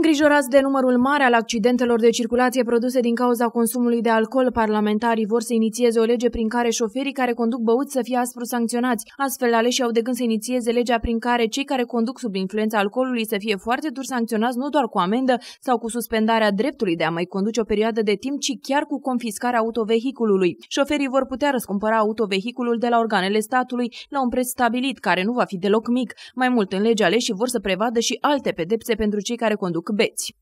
Îngrijorați de numărul mare al accidentelor de circulație produse din cauza consumului de alcool, parlamentarii vor să inițieze o lege prin care șoferii care conduc băuți să fie aspru sancționați. Astfel, aleșii au de gând să inițieze legea prin care cei care conduc sub influența alcoolului să fie foarte dur sancționați nu doar cu amendă sau cu suspendarea dreptului de a mai conduce o perioadă de timp, ci chiar cu confiscarea autovehiculului. Șoferii vor putea răscumpăra autovehiculul de la organele statului la un preț stabilit, care nu va fi deloc mic. Mai mult, în legea aleșii vor să prevadă și alte pedepse pentru cei care conduc Бетти.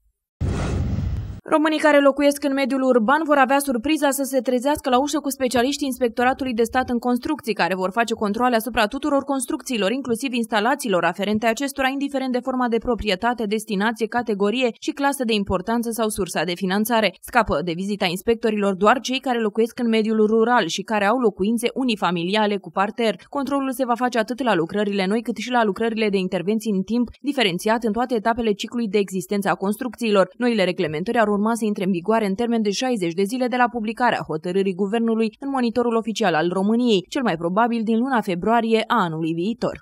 Românii care locuiesc în mediul urban vor avea surpriza să se trezească la ușă cu specialiștii Inspectoratului de Stat în Construcții, care vor face controle asupra tuturor construcțiilor, inclusiv instalațiilor aferente acestora, indiferent de forma de proprietate, destinație, categorie și clasă de importanță sau sursa de finanțare. Scapă de vizita inspectorilor doar cei care locuiesc în mediul rural și care au locuințe unifamiliale cu parter. Controlul se va face atât la lucrările noi cât și la lucrările de intervenții în timp, diferențiat în toate etapele ciclului de existență a construcțiilor. Noile reglementări ar urma să intre în vigoare în termen de 60 de zile de la publicarea hotărârii guvernului în monitorul oficial al României, cel mai probabil din luna februarie a anului viitor.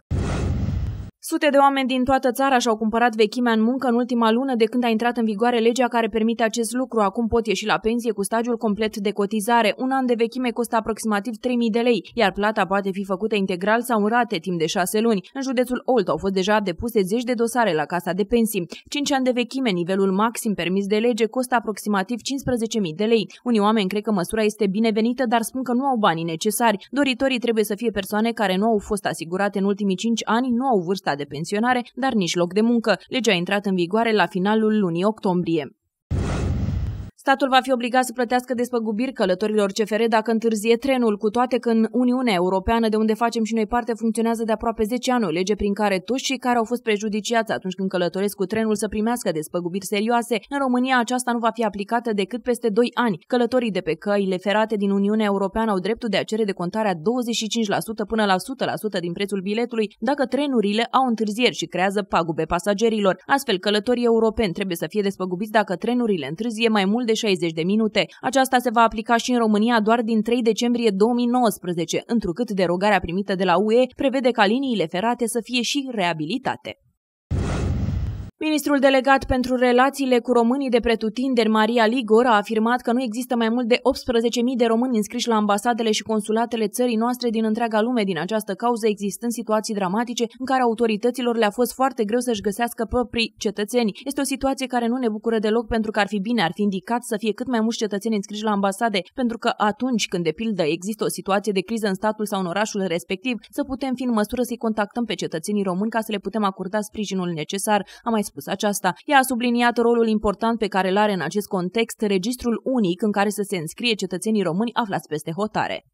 Sute de oameni din toată țara și-au cumpărat vechimea în muncă în ultima lună de când a intrat în vigoare legea care permite acest lucru. Acum pot ieși la pensie cu stagiul complet de cotizare. Un an de vechime costă aproximativ 3.000 de lei, iar plata poate fi făcută integral sau în rate timp de șase luni. În județul Olt au fost deja depuse zeci de dosare la Casa de Pensii. 5 ani de vechime, nivelul maxim permis de lege, costă aproximativ 15.000 de lei. Unii oameni cred că măsura este binevenită, dar spun că nu au banii necesari. Doritorii trebuie să fie persoane care nu au fost asigurate în ultimii 5 ani, nu au vârsta de pensionare, dar nici loc de muncă. Legea a intrat în vigoare la finalul lunii octombrie. Statul va fi obligat să plătească despăgubiri călătorilor CFR dacă întârzie trenul, cu toate că în Uniunea Europeană, de unde facem și noi parte, funcționează de aproape 10 ani o lege prin care toți cei care au fost prejudiciați atunci când călătoresc cu trenul să primească despăgubiri serioase. În România aceasta nu va fi aplicată decât peste 2 ani. Călătorii de pe căile ferate din Uniunea Europeană au dreptul de a cere decontarea 25% până la 100% din prețul biletului dacă trenurile au întârzieri și creează pagube pasagerilor. Astfel, călătorii europeni trebuie să fie despăgubiți dacă trenurile întârzie mai mult de de 60 de minute. Aceasta se va aplica și în România doar din 3 decembrie 2019, întrucât derogarea primită de la UE prevede ca liniile ferate să fie și reabilitate. Ministrul delegat pentru relațiile cu românii de pretutinderi, Maria Ligor, a afirmat că nu există mai mult de 18.000 de români înscriși la ambasadele și consulatele țării noastre din întreaga lume din această cauză, existând situații dramatice în care autorităților le-a fost foarte greu să-și găsească proprii cetățeni. Este o situație care nu ne bucură deloc pentru că ar fi bine, ar fi indicat să fie cât mai mulți cetățeni înscriși la ambasade, pentru că atunci când, de pildă, există o situație de criză în statul sau în orașul respectiv, să putem fi în măsură să-i contactăm pe cetățenii români ca să le putem acorda sprijinul necesar. A mai spus aceasta. Ea a subliniat rolul important pe care îl are în acest context registrul unic în care să se înscrie cetățenii români aflați peste hotare.